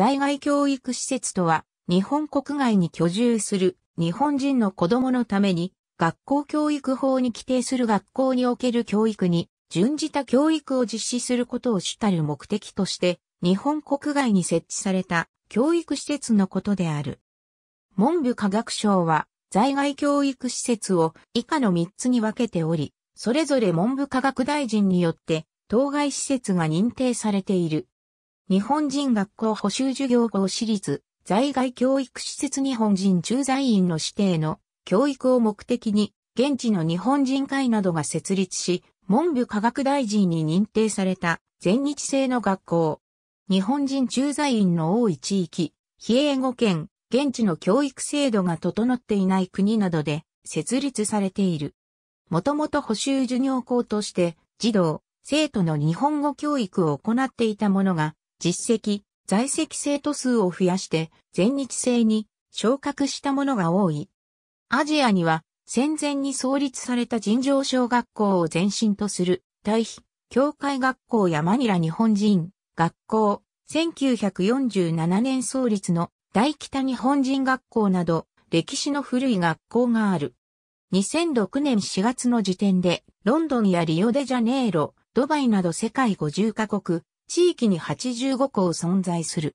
在外教育施設とは、日本国外に居住する日本人の子供のために、学校教育法に規定する学校における教育に、準じた教育を実施することを主たる目的として、日本国外に設置された教育施設のことである。文部科学省は、在外教育施設を以下の3つに分けており、それぞれ文部科学大臣によって、当該施設が認定されている。日本人学校補修授業校私立在外教育施設日本人駐在員の指定の教育を目的に現地の日本人会などが設立し、文部科学大臣に認定された全日制の学校。日本人駐在員の多い地域、非英語圏、現地の教育制度が整っていない国などで設立されている。もともと補修授業校として児童、生徒の日本語教育を行っていたものが実績、在籍生徒数を増やして全日制に昇格したものが多い。アジアには戦前に創立された尋常小学校を前身とする対比、教会学校やマニラ日本人学校、1947年創立の大北日本人学校など歴史の古い学校がある。2006年4月の時点でロンドンやリオデジャネイロ、ドバイなど世界50カ国地域に85校存在する。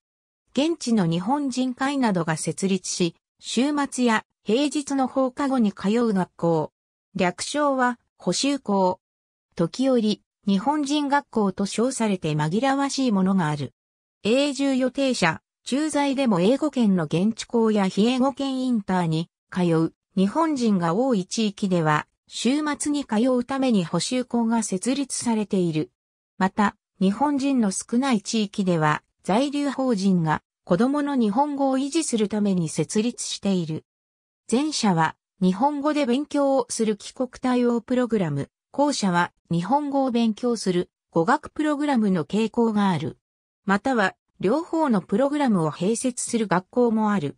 現地の日本人会などが設立し、週末や平日の放課後に通う学校。略称は補修校。時折、日本人学校と称されて紛らわしいものがある。永住予定者、駐在でも英語圏の現地校や非英語圏インターに通う日本人が多い地域では、週末に通うために補修校が設立されている。また、日本人の少ない地域では、在留法人が子供の日本語を維持するために設立している。前者は日本語で勉強をする帰国対応プログラム、後者は日本語を勉強する語学プログラムの傾向がある。または両方のプログラムを併設する学校もある。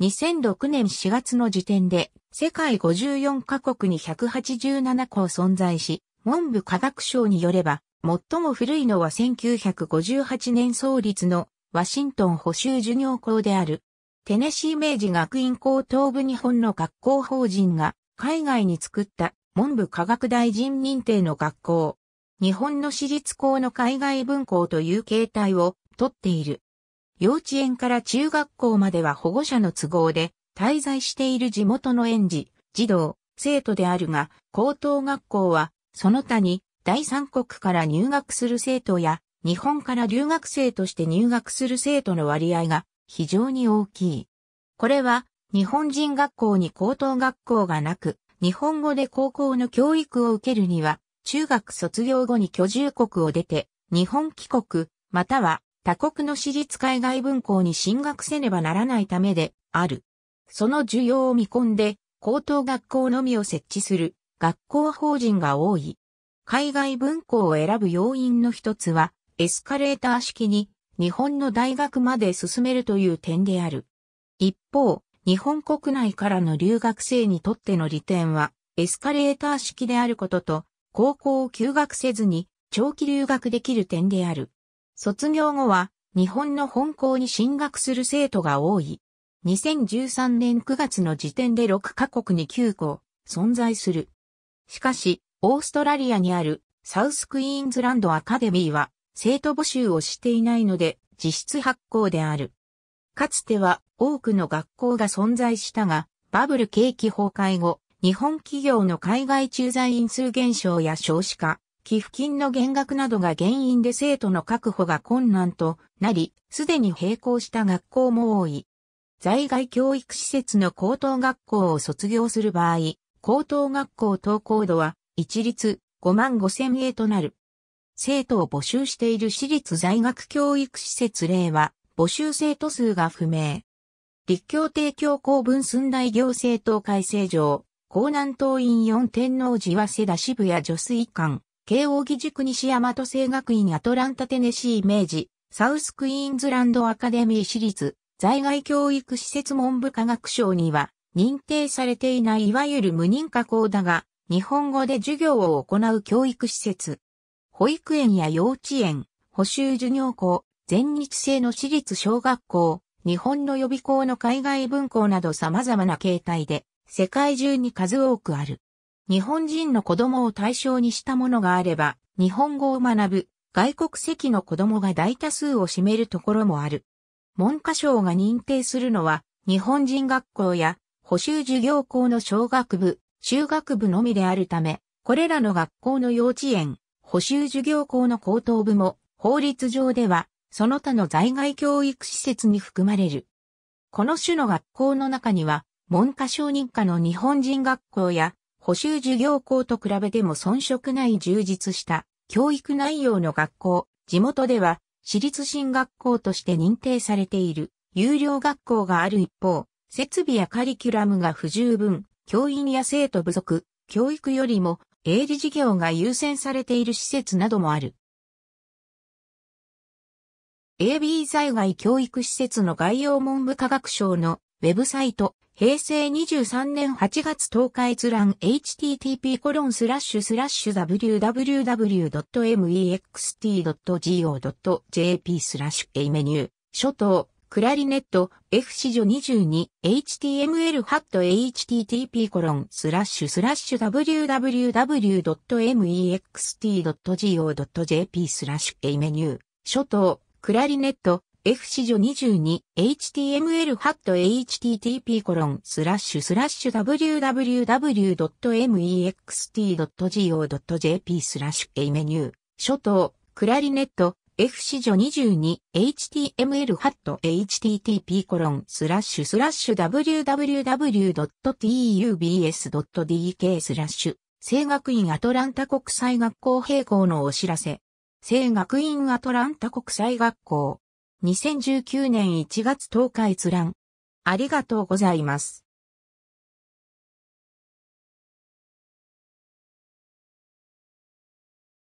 2006年4月の時点で世界54カ国に187校存在し、文部科学省によれば最も古いのは1958年創立のワシントン補修授業校である。テネシー明治学院高等部日本の学校法人が海外に作った文部科学大臣認定の学校。日本の私立校の海外分校という形態をとっている。幼稚園から中学校までは保護者の都合で滞在している地元の園児、児童、生徒であるが、高等学校はその他に第三国から入学する生徒や、日本から留学生として入学する生徒の割合が非常に大きい。これは、日本人学校に高等学校がなく、日本語で高校の教育を受けるには、中学卒業後に居住国を出て、日本帰国、または他国の私立海外文校に進学せねばならないためである。その需要を見込んで、高等学校のみを設置する学校法人が多い。海外文庫を選ぶ要因の一つは、エスカレーター式に日本の大学まで進めるという点である。一方、日本国内からの留学生にとっての利点は、エスカレーター式であることと、高校を休学せずに長期留学できる点である。卒業後は、日本の本校に進学する生徒が多い。2013年9月の時点で6カ国に9校存在する。しかし、オーストラリアにあるサウスクイーンズランドアカデミーは生徒募集をしていないので実質発行である。かつては多くの学校が存在したがバブル景気崩壊後、日本企業の海外駐在員数減少や少子化、寄付金の減額などが原因で生徒の確保が困難となり、すでに閉行した学校も多い。在外教育施設の高等学校を卒業する場合、高等学校登校度は一律5万5千円となる。生徒を募集している私立在学教育施設例は、募集生徒数が不明。立教帝教公文寸大行政党改正上、江南党員四天王寺は瀬田支部や女水館、慶応義塾西大和製学院アトランタテネシー明治、サウスクイーンズランドアカデミー私立、在外教育施設文部科学省には、認定されていないいわゆる無認可校だが、日本語で授業を行う教育施設。保育園や幼稚園、補修授業校、全日制の私立小学校、日本の予備校の海外分校など様々な形態で、世界中に数多くある。日本人の子供を対象にしたものがあれば、日本語を学ぶ外国籍の子供が大多数を占めるところもある。文科省が認定するのは、日本人学校や補修授業校の小学部、修学部のみであるため、これらの学校の幼稚園、補修授業校の高等部も、法律上では、その他の在外教育施設に含まれる。この種の学校の中には、文科省認可の日本人学校や、補修授業校と比べても遜色ない充実した教育内容の学校、地元では私立新学校として認定されている有料学校がある一方、設備やカリキュラムが不十分、教員や生徒不足、教育よりも営利事業が優先されている施設などもある。AB 在外教育施設の概要文部科学省のウェブサイト、平成23年8月10日閲覧 http コロンスラッシュスラッシュ www.mext.go.jp スラッシュ A メニュー、諸島、クラリネット F 市場 22html-http コロンスラッシュスラッシュ www.mext.go.jp スラッシュ A メニュー初等クラリネット F 市場 22html-http コロンスラッシュスラッシュ www.mext.go.jp スラッシュ A メニュー初等クラリネット FC 女2 2 h t m l ハット h t t p コロンスラッシュスラッシュ www.tubs.dk スラッシュ生学院アトランタ国際学校閉校のお知らせ生学院アトランタ国際学校2019年1月10日閲覧ありがとうございます。